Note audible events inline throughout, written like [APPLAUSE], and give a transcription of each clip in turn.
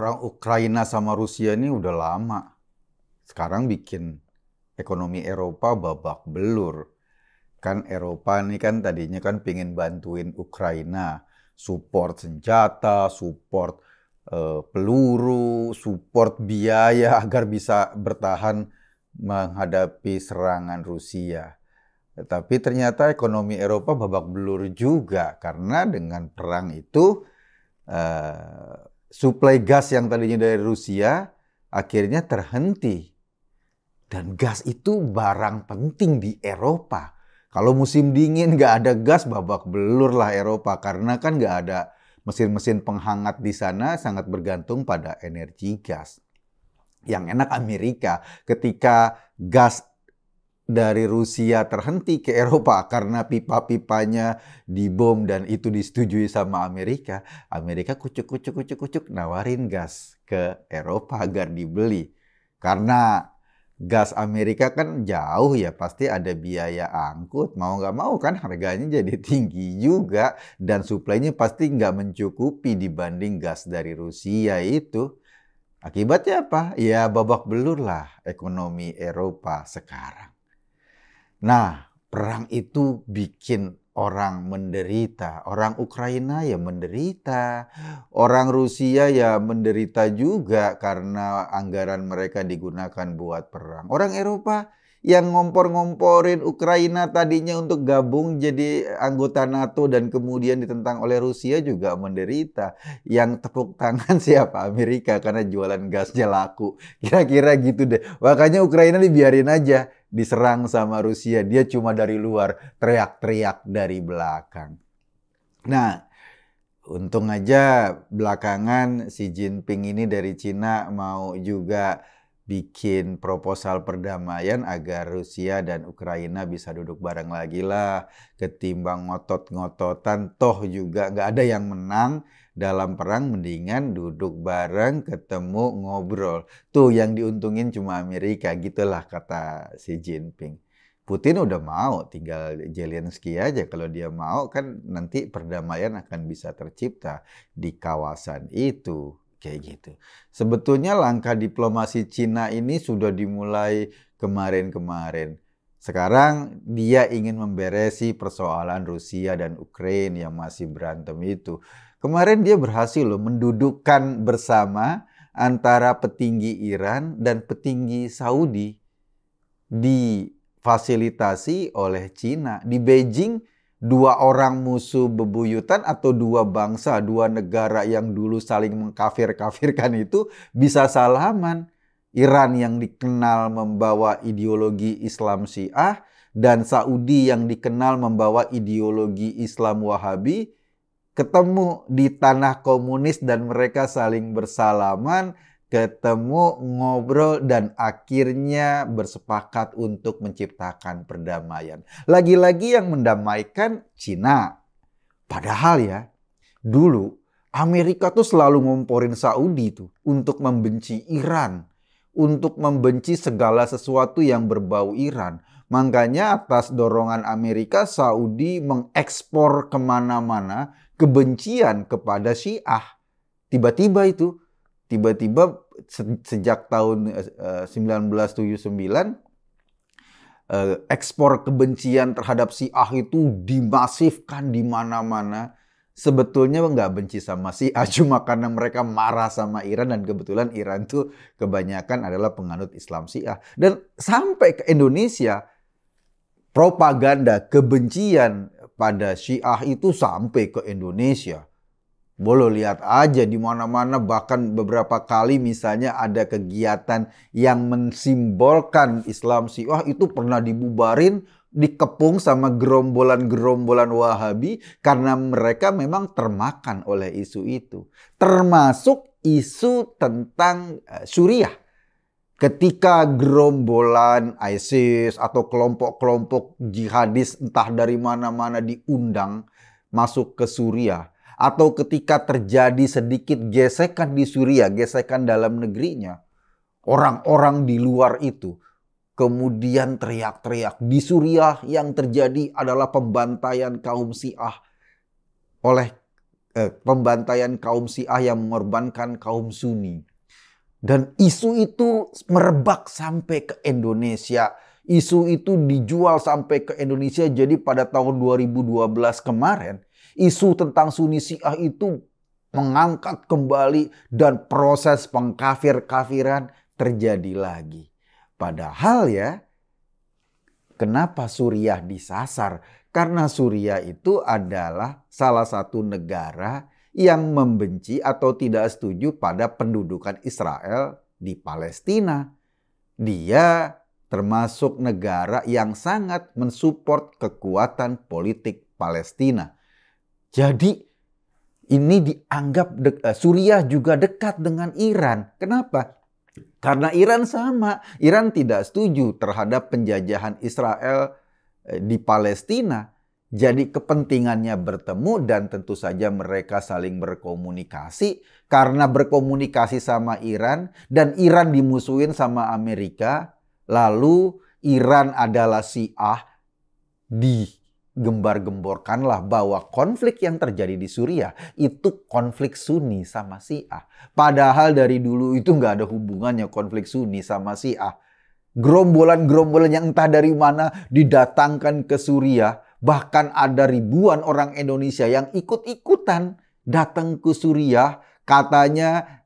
perang Ukraina sama Rusia ini udah lama. Sekarang bikin ekonomi Eropa babak belur. Kan Eropa ini kan tadinya kan pingin bantuin Ukraina. Support senjata, support uh, peluru, support biaya [LAUGHS] agar bisa bertahan menghadapi serangan Rusia. Tapi ternyata ekonomi Eropa babak belur juga karena dengan perang itu eh, Suplai gas yang tadinya dari Rusia akhirnya terhenti. Dan gas itu barang penting di Eropa. Kalau musim dingin nggak ada gas babak belur lah Eropa karena kan nggak ada mesin-mesin penghangat di sana sangat bergantung pada energi gas. Yang enak Amerika ketika gas dari Rusia terhenti ke Eropa [LAUGHS] karena pipa-pipanya dibom dan itu disetujui sama Amerika, Amerika kucuk-kucuk-kucuk-kucuk nawarin gas ke Eropa agar dibeli. Karena gas Amerika kan jauh ya pasti ada biaya angkut mau nggak mau kan harganya jadi [LAUGHS] tinggi juga dan suplainya pasti nggak mencukupi dibanding gas dari Rusia itu akibatnya apa ya babak belur lah ekonomi Eropa sekarang Nah, perang itu bikin orang menderita, orang Ukraina ya menderita, orang Rusia ya menderita juga karena anggaran mereka digunakan buat perang. Orang Eropa yang ngompor-ngomporin Ukraina tadinya untuk gabung jadi anggota NATO dan kemudian ditentang oleh Rusia juga menderita. Yang tepuk tangan [LAUGHS] siapa? Amerika karena jualan gasnya laku. Kira-kira gitu deh. Makanya Ukraina dibiarin aja diserang sama Rusia. Dia cuma dari luar teriak-teriak dari belakang. Nah, untung aja belakangan Xi Jinping ini dari Cina mau juga bikin proposal perdamaian agar Rusia dan Ukraina bisa duduk bareng lagi lah. Ketimbang ngotot-ngototan, toh juga nggak ada yang menang dalam perang, mendingan duduk bareng, ketemu, ngobrol. Tuh yang diuntungin cuma Amerika, gitulah kata Xi Jinping. Putin udah mau, tinggal Zelensky aja. Kalau dia mau kan nanti perdamaian akan bisa tercipta di kawasan itu. Kayak gitu. Sebetulnya langkah diplomasi Cina ini sudah dimulai kemarin-kemarin. Sekarang dia ingin memberesi persoalan Rusia dan Ukraina yang masih berantem itu. Kemarin dia berhasil loh mendudukkan bersama antara petinggi Iran dan petinggi Saudi difasilitasi oleh Cina. Di Beijing dua orang musuh bebuyutan atau dua bangsa, dua negara yang dulu saling mengkafir-kafirkan itu bisa salaman. Iran yang dikenal membawa ideologi Islam Syiah dan Saudi yang dikenal membawa ideologi Islam Wahabi ketemu di tanah komunis dan mereka saling bersalaman ketemu, ngobrol, dan akhirnya bersepakat untuk menciptakan perdamaian. Lagi-lagi yang mendamaikan Cina. Padahal ya, dulu Amerika tuh selalu ngomporin Saudi tuh untuk membenci Iran, untuk membenci segala sesuatu yang berbau Iran. Makanya atas dorongan Amerika, Saudi mengekspor kemana-mana kebencian kepada Syiah. Tiba-tiba itu tiba-tiba se sejak tahun uh, 1979 uh, ekspor kebencian terhadap si ah itu dimasifkan di mana-mana. Sebetulnya nggak benci sama si ah [LAUGHS] cuma karena mereka marah sama Iran dan kebetulan Iran tuh kebanyakan adalah penganut Islam ah Dan sampai ke Indonesia propaganda kebencian pada Syiah itu sampai ke Indonesia. Boleh lihat aja di mana-mana bahkan beberapa kali misalnya ada kegiatan yang mensimbolkan Islam Syiah itu pernah dibubarin, dikepung sama gerombolan-gerombolan Wahabi karena mereka memang termakan oleh isu itu. Termasuk isu tentang eh, Suriah. Ketika gerombolan ISIS atau kelompok-kelompok jihadis entah dari mana-mana diundang masuk ke Suriah, atau ketika terjadi sedikit gesekan di Suriah, gesekan dalam negerinya, orang-orang di luar itu kemudian teriak-teriak. Di Suriah yang terjadi adalah pembantaian kaum Syiah oleh eh, pembantaian kaum Syiah yang mengorbankan kaum Sunni. Dan isu itu merebak sampai ke Indonesia. Isu itu dijual sampai ke Indonesia. Jadi pada tahun 2012 kemarin, isu tentang Sunni Syiah itu mengangkat kembali dan proses pengkafir-kafiran terjadi lagi. Padahal ya, kenapa Suriah disasar? Karena Suriah itu adalah salah satu negara yang membenci atau tidak setuju pada pendudukan Israel di Palestina. Dia termasuk negara yang sangat mensupport kekuatan politik Palestina. Jadi ini dianggap de- eh, Suriah juga dekat dengan Iran. Kenapa? Karena Iran sama. Iran tidak setuju terhadap penjajahan Israel eh, di Palestina. Jadi kepentingannya bertemu dan tentu saja mereka saling berkomunikasi karena berkomunikasi sama Iran dan Iran dimusuhin sama Amerika. Lalu Iran adalah Syiah di gembar-gemborkanlah bahwa konflik yang terjadi di Suriah itu konflik Sunni sama Syiah. Padahal dari dulu itu nggak ada hubungannya konflik Sunni sama Syiah. Gerombolan-gerombolan yang entah dari mana didatangkan ke Suriah. Bahkan ada ribuan orang Indonesia yang ikut-ikutan datang ke Suriah. Katanya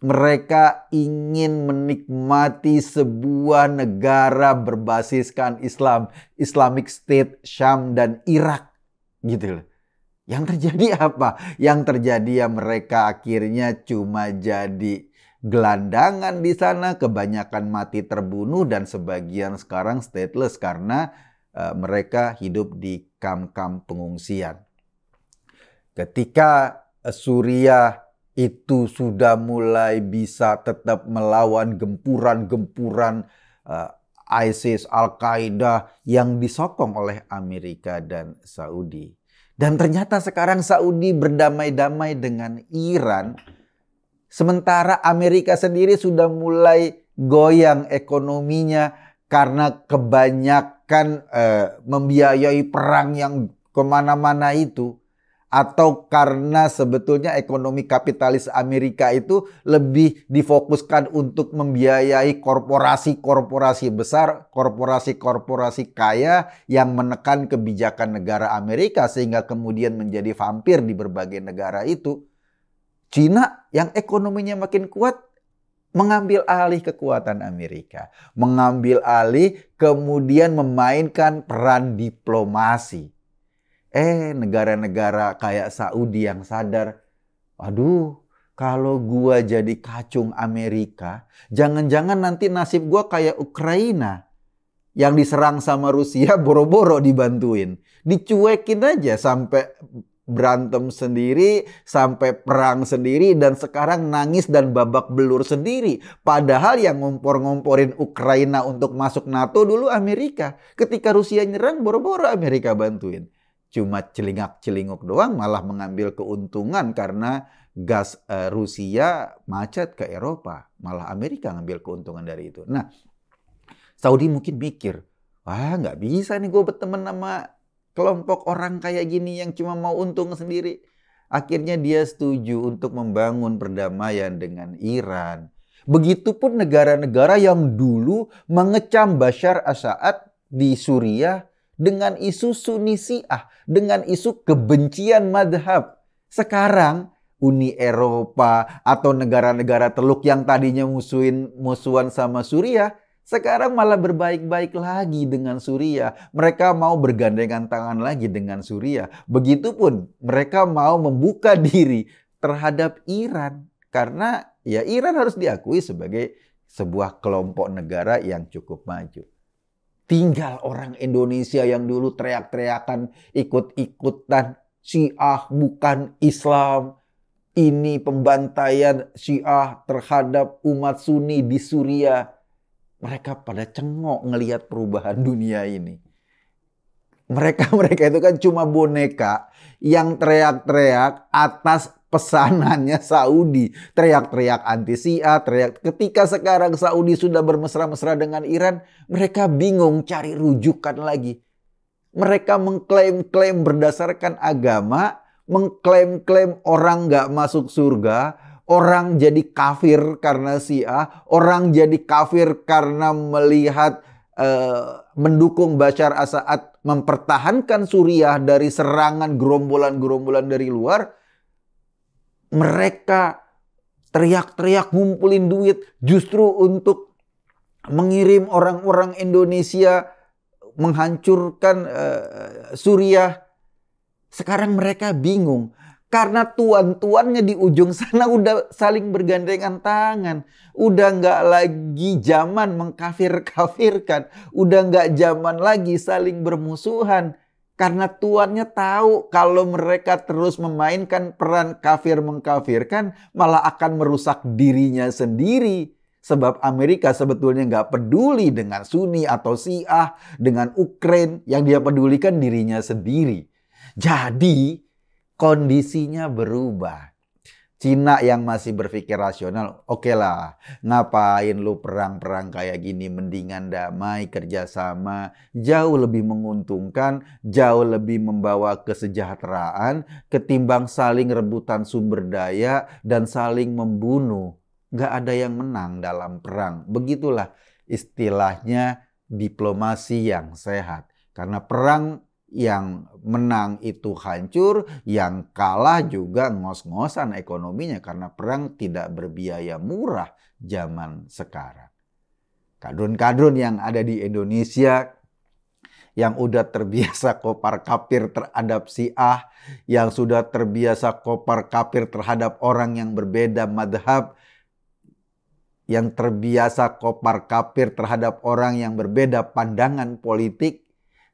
mereka ingin menikmati sebuah negara berbasiskan Islam, Islamic State, Syam, dan Irak. Gitu loh. Yang terjadi [LAUGHS] apa? Yang terjadi ya mereka akhirnya cuma jadi gelandangan di sana, kebanyakan mati terbunuh dan sebagian sekarang stateless karena uh, mereka hidup di kam-kam pengungsian. Ketika e, Suriah itu sudah mulai bisa tetap melawan gempuran-gempuran uh, ISIS, Al-Qaeda yang disokong oleh Amerika dan Saudi. Dan ternyata sekarang Saudi berdamai-damai dengan Iran. Sementara Amerika sendiri sudah mulai goyang ekonominya karena kebanyakan uh, membiayai perang yang kemana-mana itu atau karena sebetulnya ekonomi kapitalis Amerika itu lebih difokuskan untuk membiayai korporasi-korporasi besar, korporasi-korporasi kaya yang menekan kebijakan negara Amerika sehingga kemudian menjadi vampir di berbagai negara itu. Cina yang ekonominya makin kuat mengambil alih kekuatan Amerika, mengambil alih kemudian memainkan peran diplomasi Eh, negara-negara kayak Saudi yang sadar, aduh, kalau gua jadi kacung Amerika, jangan-jangan nanti nasib gua kayak Ukraina yang diserang sama Rusia [LAUGHS] boro-boro dibantuin. Dicuekin aja sampai berantem sendiri, sampai perang sendiri, dan sekarang nangis dan babak belur sendiri. Padahal yang ngompor-ngomporin Ukraina untuk masuk NATO dulu Amerika. Ketika Rusia nyerang, boro-boro Amerika bantuin cuma celingak-celinguk doang malah mengambil keuntungan karena gas uh, Rusia macet ke Eropa. Malah Amerika ngambil keuntungan dari itu. Nah, Saudi mungkin mikir, wah nggak bisa nih gue berteman sama kelompok orang kayak gini yang cuma mau untung sendiri. Akhirnya dia setuju untuk membangun perdamaian dengan Iran. Begitupun negara-negara yang dulu mengecam Bashar Assad di Suriah dengan isu Sunni Syiah, dengan isu kebencian madhab. Sekarang Uni Eropa atau negara-negara teluk yang tadinya musuhin musuhan sama Suriah sekarang malah berbaik-baik lagi dengan Suriah. Mereka mau bergandengan tangan lagi dengan Suriah. Begitupun mereka mau membuka [LAUGHS] diri terhadap Iran karena ya Iran harus diakui sebagai sebuah kelompok negara yang cukup maju. Tinggal orang Indonesia yang dulu teriak-teriakan ikut-ikutan Syiah bukan Islam. Ini pembantaian Syiah terhadap umat Sunni di Suriah. Mereka pada cengok ngelihat perubahan [LAUGHS] dunia ini. Mereka-mereka itu kan cuma boneka yang teriak-teriak atas pesanannya Saudi. Teriak-teriak anti Sia, teriak. Ketika sekarang Saudi sudah bermesra-mesra dengan Iran, mereka bingung cari rujukan lagi. Mereka mengklaim-klaim berdasarkan agama, mengklaim-klaim orang nggak masuk surga, orang jadi kafir karena Syiah, orang jadi kafir karena melihat eh, mendukung Bashar Assad mempertahankan Suriah dari serangan gerombolan-gerombolan dari luar mereka teriak-teriak ngumpulin duit justru untuk mengirim orang-orang Indonesia menghancurkan uh, Suriah. Sekarang mereka bingung karena tuan-tuannya di ujung sana udah saling bergandengan tangan, udah nggak lagi zaman mengkafir-kafirkan, udah nggak zaman lagi saling bermusuhan, karena tuannya tahu kalau mereka terus memainkan peran kafir mengkafirkan malah akan merusak dirinya sendiri. Sebab Amerika sebetulnya nggak peduli dengan Sunni atau Syiah, dengan Ukraine, yang dia pedulikan dirinya sendiri. Jadi kondisinya berubah. Cina yang masih berpikir rasional, oke okay lah, ngapain lu perang-perang kayak gini, mendingan damai, kerjasama, jauh lebih menguntungkan, jauh lebih membawa kesejahteraan, ketimbang saling rebutan sumber daya dan saling membunuh. Gak ada yang menang dalam perang. Begitulah istilahnya diplomasi yang sehat. Karena perang yang menang itu hancur, yang kalah juga ngos-ngosan ekonominya karena perang tidak berbiaya murah zaman sekarang. Kadun-kadun yang ada di Indonesia yang udah terbiasa [LAUGHS] kopar kapir terhadap si ah, yang sudah terbiasa kopar kapir terhadap orang yang berbeda madhab, yang terbiasa kopar kapir terhadap orang yang berbeda pandangan politik,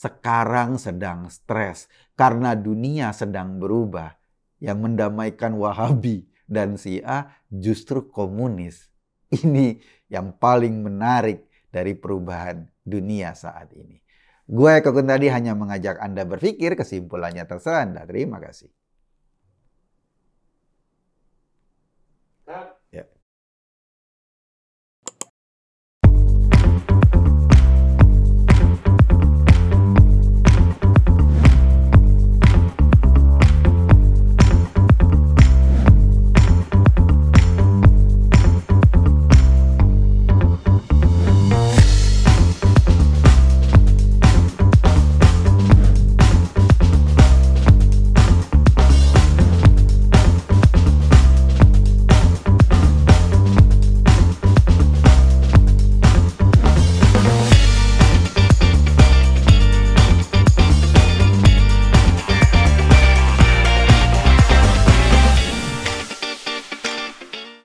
sekarang sedang stres karena dunia sedang berubah. Yang mendamaikan Wahabi dan Syiah justru komunis. Ini yang paling menarik dari perubahan dunia saat ini. Gue Kokun tadi hanya mengajak Anda berpikir, kesimpulannya terserah Anda. Terima kasih. Nah,